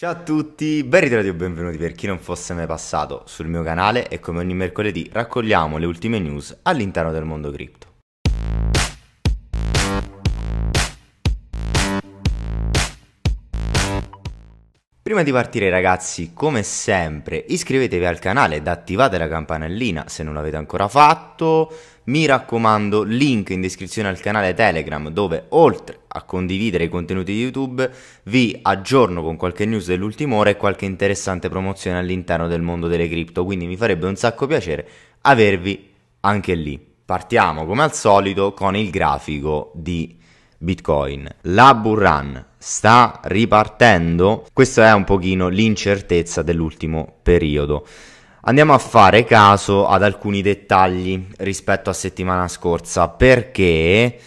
Ciao a tutti, ben ritrovati o benvenuti per chi non fosse mai passato sul mio canale e come ogni mercoledì raccogliamo le ultime news all'interno del mondo cripto. Prima di partire ragazzi, come sempre, iscrivetevi al canale ed attivate la campanellina se non l'avete ancora fatto. Mi raccomando, link in descrizione al canale Telegram dove oltre a condividere i contenuti di YouTube vi aggiorno con qualche news dell'ultima ora e qualche interessante promozione all'interno del mondo delle cripto, quindi mi farebbe un sacco piacere avervi anche lì. Partiamo come al solito con il grafico di Bitcoin. La bull run sta ripartendo? Questa è un pochino l'incertezza dell'ultimo periodo. Andiamo a fare caso ad alcuni dettagli rispetto a settimana scorsa perché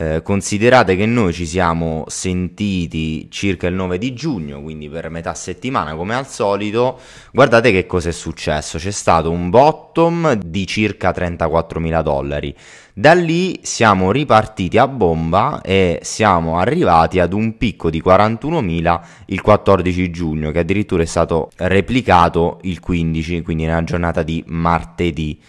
eh, considerate che noi ci siamo sentiti circa il 9 di giugno, quindi per metà settimana come al solito. Guardate che cosa è successo, c'è stato un bottom di circa 34 mila dollari. Da lì siamo ripartiti a bomba e siamo arrivati ad un picco di 41.000 il 14 giugno, che addirittura è stato replicato il 15, quindi nella giornata di martedì.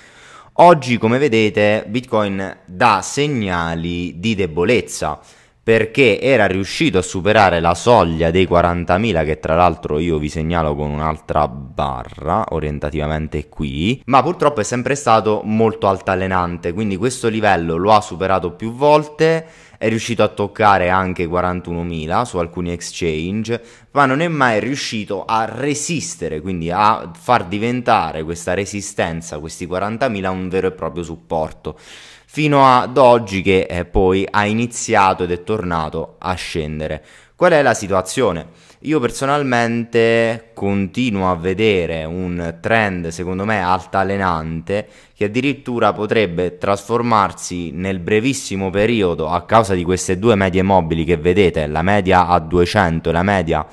Oggi, come vedete, Bitcoin dà segnali di debolezza perché era riuscito a superare la soglia dei 40.000 che tra l'altro io vi segnalo con un'altra barra orientativamente qui ma purtroppo è sempre stato molto altalenante quindi questo livello lo ha superato più volte è riuscito a toccare anche 41.000 su alcuni exchange, ma non è mai riuscito a resistere, quindi a far diventare questa resistenza, questi 40.000, un vero e proprio supporto fino ad oggi che eh, poi ha iniziato ed è tornato a scendere. Qual è la situazione? Io personalmente continuo a vedere un trend, secondo me, altalenante che addirittura potrebbe trasformarsi nel brevissimo periodo a causa di queste due medie mobili che vedete, la media a 200 e la media a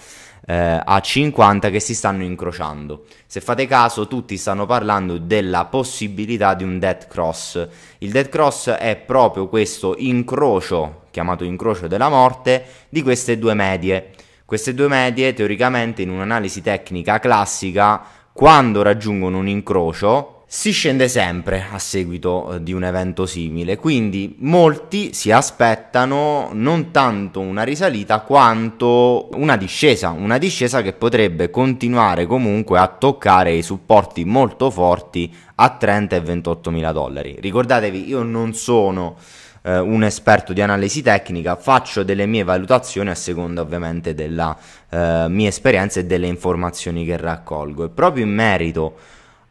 eh, a 50 che si stanno incrociando. Se fate caso, tutti stanno parlando della possibilità di un dead cross. Il dead cross è proprio questo incrocio, chiamato incrocio della morte, di queste due medie. Queste due medie, teoricamente, in un'analisi tecnica classica, quando raggiungono un incrocio, si scende sempre a seguito eh, di un evento simile, quindi molti si aspettano non tanto una risalita quanto una discesa, una discesa che potrebbe continuare comunque a toccare i supporti molto forti a 30 e 28 mila dollari. Ricordatevi, io non sono eh, un esperto di analisi tecnica, faccio delle mie valutazioni a seconda ovviamente della eh, mia esperienza e delle informazioni che raccolgo e proprio in merito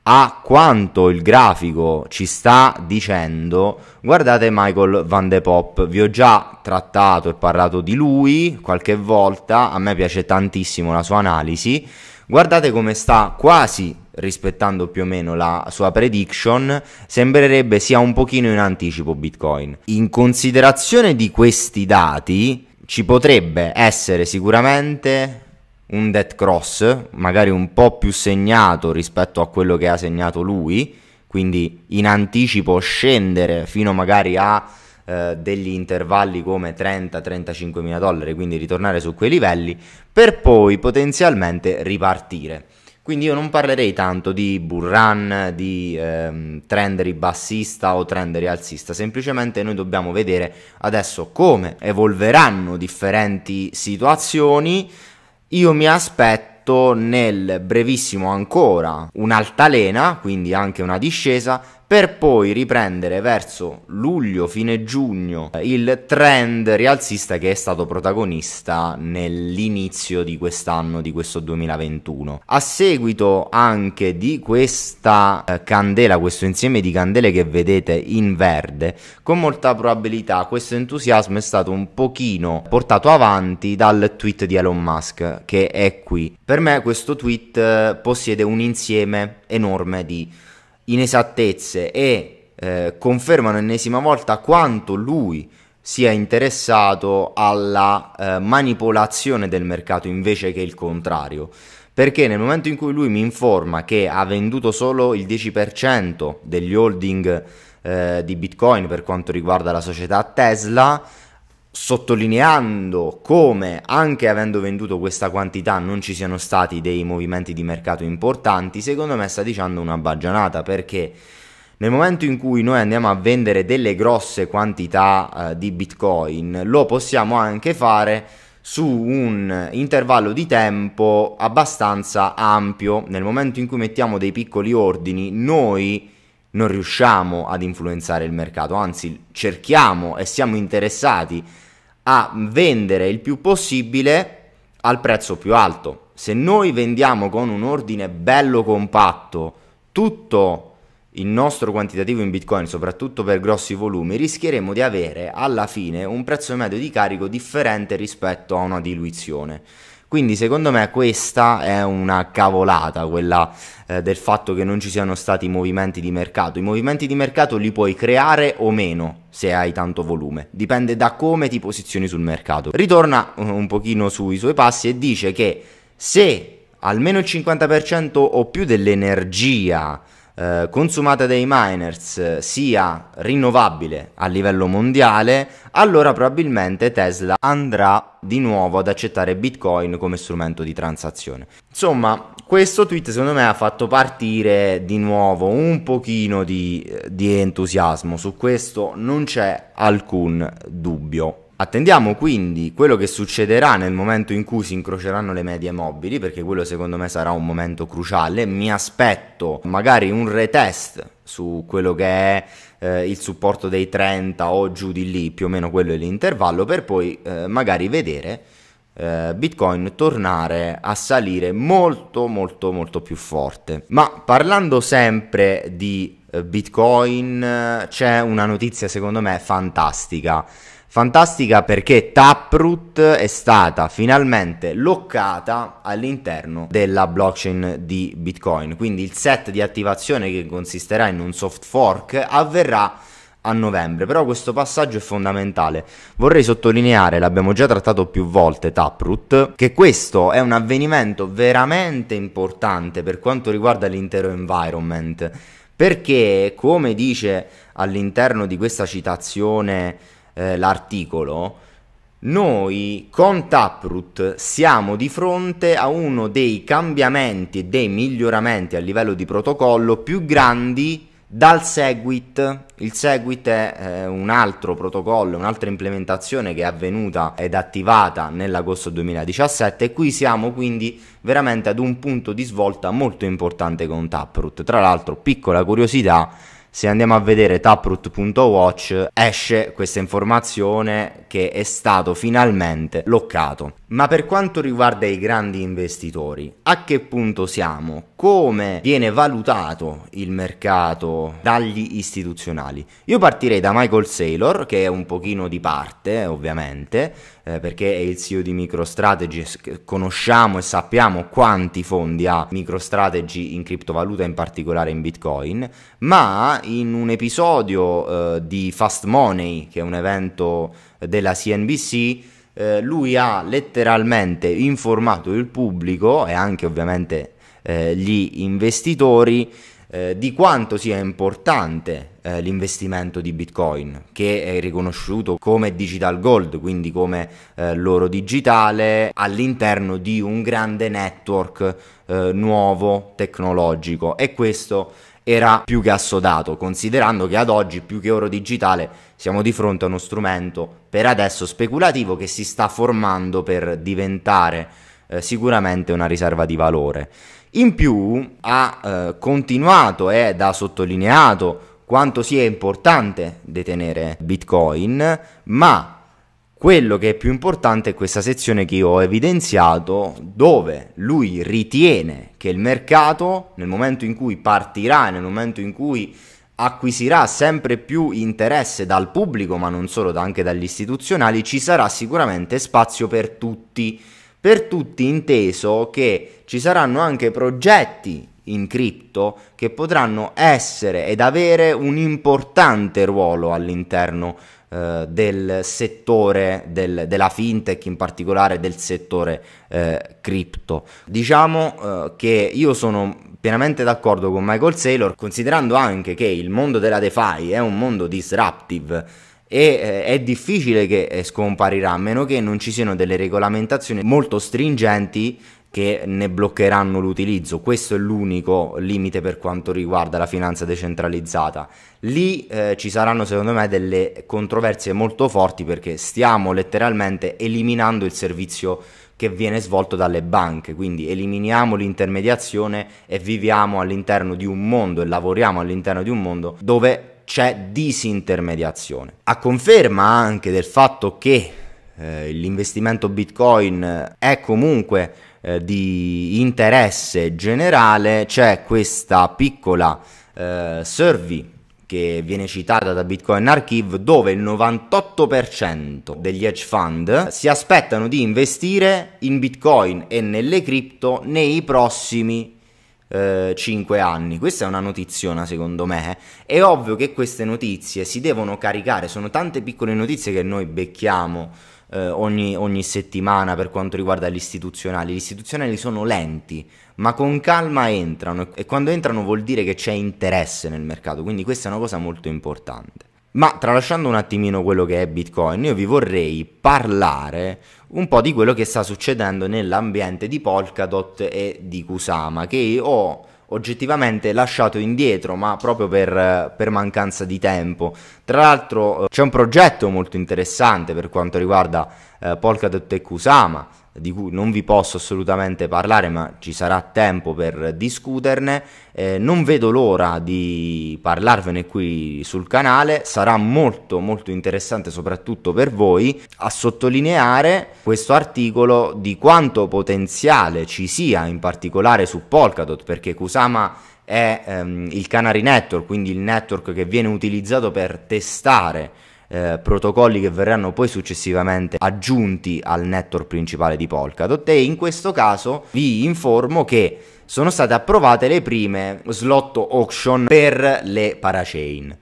a quanto il grafico ci sta dicendo, guardate Michael Van de Pop, vi ho già trattato e parlato di lui qualche volta, a me piace tantissimo la sua analisi, guardate come sta quasi rispettando più o meno la sua prediction, sembrerebbe sia un pochino in anticipo Bitcoin. In considerazione di questi dati ci potrebbe essere sicuramente un dead cross, magari un po' più segnato rispetto a quello che ha segnato lui, quindi in anticipo scendere fino magari a eh, degli intervalli come 30-35 mila dollari, quindi ritornare su quei livelli, per poi potenzialmente ripartire. Quindi io non parlerei tanto di bull run, di ehm, trend ribassista o trend rialzista, semplicemente noi dobbiamo vedere adesso come evolveranno differenti situazioni io mi aspetto nel brevissimo ancora un'altalena, quindi anche una discesa, per poi riprendere verso luglio, fine giugno, il trend rialzista che è stato protagonista nell'inizio di quest'anno, di questo 2021. A seguito anche di questa eh, candela, questo insieme di candele che vedete in verde, con molta probabilità questo entusiasmo è stato un pochino portato avanti dal tweet di Elon Musk, che è qui. Per me questo tweet eh, possiede un insieme enorme di inesattezze e eh, confermano ennesima volta quanto lui sia interessato alla eh, manipolazione del mercato invece che il contrario. Perché nel momento in cui lui mi informa che ha venduto solo il 10% degli holding eh, di Bitcoin per quanto riguarda la società Tesla, sottolineando come anche avendo venduto questa quantità non ci siano stati dei movimenti di mercato importanti, secondo me sta dicendo una baggianata perché nel momento in cui noi andiamo a vendere delle grosse quantità eh, di Bitcoin, lo possiamo anche fare su un intervallo di tempo abbastanza ampio. Nel momento in cui mettiamo dei piccoli ordini, noi non riusciamo ad influenzare il mercato, anzi cerchiamo e siamo interessati a vendere il più possibile al prezzo più alto. Se noi vendiamo con un ordine bello compatto tutto il nostro quantitativo in Bitcoin, soprattutto per grossi volumi, rischieremo di avere alla fine un prezzo medio di carico differente rispetto a una diluizione. Quindi secondo me questa è una cavolata, quella eh, del fatto che non ci siano stati movimenti di mercato. I movimenti di mercato li puoi creare o meno se hai tanto volume, dipende da come ti posizioni sul mercato. Ritorna eh, un pochino sui suoi passi e dice che se almeno il 50% o più dell'energia eh, consumata dai miners eh, sia rinnovabile a livello mondiale, allora probabilmente Tesla andrà di nuovo ad accettare Bitcoin come strumento di transazione. Insomma, questo tweet secondo me ha fatto partire di nuovo un pochino di, eh, di entusiasmo, su questo non c'è alcun dubbio. Attendiamo quindi quello che succederà nel momento in cui si incroceranno le medie mobili, perché quello secondo me sarà un momento cruciale. Mi aspetto magari un retest su quello che è eh, il supporto dei 30 o giù di lì, più o meno quello è l'intervallo, per poi eh, magari vedere eh, Bitcoin tornare a salire molto molto molto più forte. Ma parlando sempre di eh, Bitcoin c'è una notizia secondo me fantastica Fantastica perché Taproot è stata finalmente loccata all'interno della blockchain di Bitcoin, quindi il set di attivazione che consisterà in un soft fork avverrà a novembre, però questo passaggio è fondamentale. Vorrei sottolineare, l'abbiamo già trattato più volte Taproot, che questo è un avvenimento veramente importante per quanto riguarda l'intero environment, perché come dice all'interno di questa citazione eh, l'articolo, noi con Taproot siamo di fronte a uno dei cambiamenti e dei miglioramenti a livello di protocollo più grandi dal Segwit. Il Segwit è eh, un altro protocollo, un'altra implementazione che è avvenuta ed attivata nell'agosto 2017 e qui siamo quindi veramente ad un punto di svolta molto importante con Taproot. Tra l'altro, piccola curiosità, se andiamo a vedere taproot.watch esce questa informazione che è stato finalmente bloccato. Ma per quanto riguarda i grandi investitori, a che punto siamo? Come viene valutato il mercato dagli istituzionali? Io partirei da Michael Saylor, che è un pochino di parte, ovviamente, eh, perché è il CEO di MicroStrategy, conosciamo e sappiamo quanti fondi ha MicroStrategy in criptovaluta, in particolare in Bitcoin, ma in un episodio eh, di Fast Money, che è un evento eh, della CNBC, eh, lui ha letteralmente informato il pubblico e anche ovviamente eh, gli investitori eh, di quanto sia importante eh, l'investimento di Bitcoin, che è riconosciuto come digital gold, quindi come eh, l'oro digitale, all'interno di un grande network eh, nuovo tecnologico. E questo era più che assodato, considerando che ad oggi più che oro digitale siamo di fronte a uno strumento per adesso speculativo che si sta formando per diventare eh, sicuramente una riserva di valore. In più ha eh, continuato ed ha sottolineato quanto sia importante detenere Bitcoin, ma quello che è più importante è questa sezione che io ho evidenziato dove lui ritiene che il mercato nel momento in cui partirà, nel momento in cui acquisirà sempre più interesse dal pubblico, ma non solo, anche dagli istituzionali, ci sarà sicuramente spazio per tutti per tutti inteso che ci saranno anche progetti in cripto che potranno essere ed avere un importante ruolo all'interno eh, del settore del, della fintech, in particolare del settore eh, cripto. Diciamo eh, che io sono pienamente d'accordo con Michael Saylor, considerando anche che il mondo della DeFi è un mondo disruptive e eh, è difficile che eh, scomparirà a meno che non ci siano delle regolamentazioni molto stringenti che ne bloccheranno l'utilizzo. Questo è l'unico limite per quanto riguarda la finanza decentralizzata. Lì eh, ci saranno secondo me delle controversie molto forti perché stiamo letteralmente eliminando il servizio che viene svolto dalle banche, quindi eliminiamo l'intermediazione e viviamo all'interno di un mondo e lavoriamo all'interno di un mondo dove c'è disintermediazione. A conferma anche del fatto che eh, l'investimento Bitcoin eh, è comunque eh, di interesse generale, c'è questa piccola eh, survey che viene citata da Bitcoin Archive dove il 98% degli hedge fund eh, si aspettano di investire in Bitcoin e nelle cripto nei prossimi eh, 5 anni. Questa è una notiziona secondo me. Eh. È ovvio che queste notizie si devono caricare, sono tante piccole notizie che noi becchiamo eh, ogni, ogni settimana per quanto riguarda gli istituzionali. Gli istituzionali sono lenti, ma con calma entrano e quando entrano vuol dire che c'è interesse nel mercato, quindi questa è una cosa molto importante. Ma tralasciando un attimino quello che è Bitcoin, io vi vorrei parlare un po' di quello che sta succedendo nell'ambiente di Polkadot e di Kusama, che ho oggettivamente lasciato indietro, ma proprio per, per mancanza di tempo. Tra l'altro eh, c'è un progetto molto interessante per quanto riguarda eh, Polkadot e Kusama, di cui non vi posso assolutamente parlare, ma ci sarà tempo per discuterne. Eh, non vedo l'ora di parlarvene qui sul canale, sarà molto molto interessante soprattutto per voi a sottolineare questo articolo di quanto potenziale ci sia in particolare su Polkadot, perché Kusama è ehm, il Canary Network, quindi il network che viene utilizzato per testare eh, protocolli che verranno poi successivamente aggiunti al network principale di Polkadot e in questo caso vi informo che sono state approvate le prime slot auction per le parachain.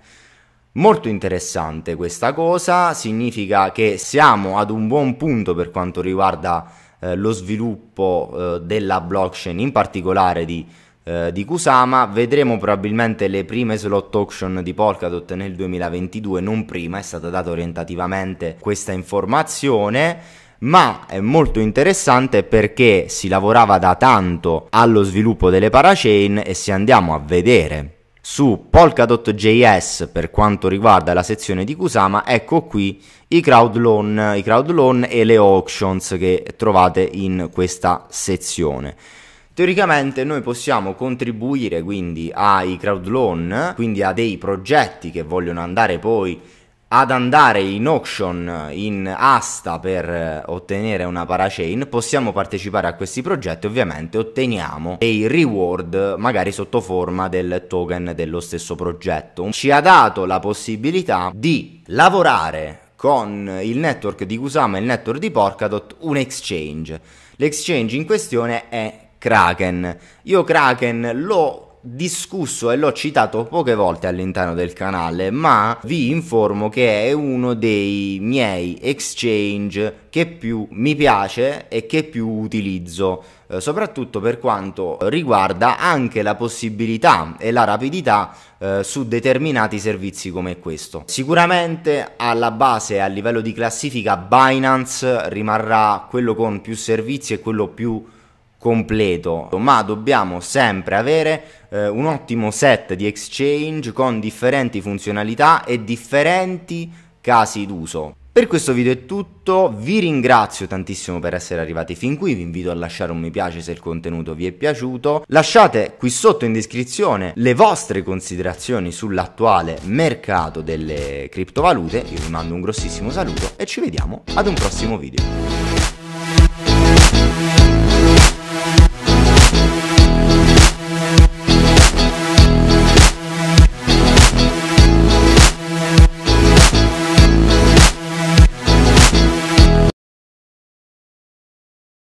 Molto interessante questa cosa, significa che siamo ad un buon punto per quanto riguarda eh, lo sviluppo eh, della blockchain, in particolare di eh, di Kusama, vedremo probabilmente le prime slot auction di Polkadot nel 2022, non prima, è stata data orientativamente questa informazione ma è molto interessante perché si lavorava da tanto allo sviluppo delle parachain e se andiamo a vedere su Polkadot.js per quanto riguarda la sezione di Kusama, ecco qui i crowd, loan, i crowd loan e le auctions che trovate in questa sezione. Teoricamente noi possiamo contribuire quindi ai crowd loan, quindi a dei progetti che vogliono andare poi ad andare in auction, in asta per eh, ottenere una parachain, possiamo partecipare a questi progetti, ovviamente otteniamo dei reward magari sotto forma del token dello stesso progetto. Ci ha dato la possibilità di lavorare con il network di Kusama e il network di Polkadot un exchange. L'exchange in questione è Kraken. Io Kraken l'ho discusso e l'ho citato poche volte all'interno del canale, ma vi informo che è uno dei miei exchange che più mi piace e che più utilizzo, eh, soprattutto per quanto riguarda anche la possibilità e la rapidità eh, su determinati servizi come questo. Sicuramente alla base a livello di classifica Binance rimarrà quello con più servizi e quello più completo, ma dobbiamo sempre avere eh, un ottimo set di exchange con differenti funzionalità e differenti casi d'uso. Per questo video è tutto, vi ringrazio tantissimo per essere arrivati fin qui, vi invito a lasciare un mi piace se il contenuto vi è piaciuto, lasciate qui sotto in descrizione le vostre considerazioni sull'attuale mercato delle criptovalute, io vi mando un grossissimo saluto e ci vediamo ad un prossimo video.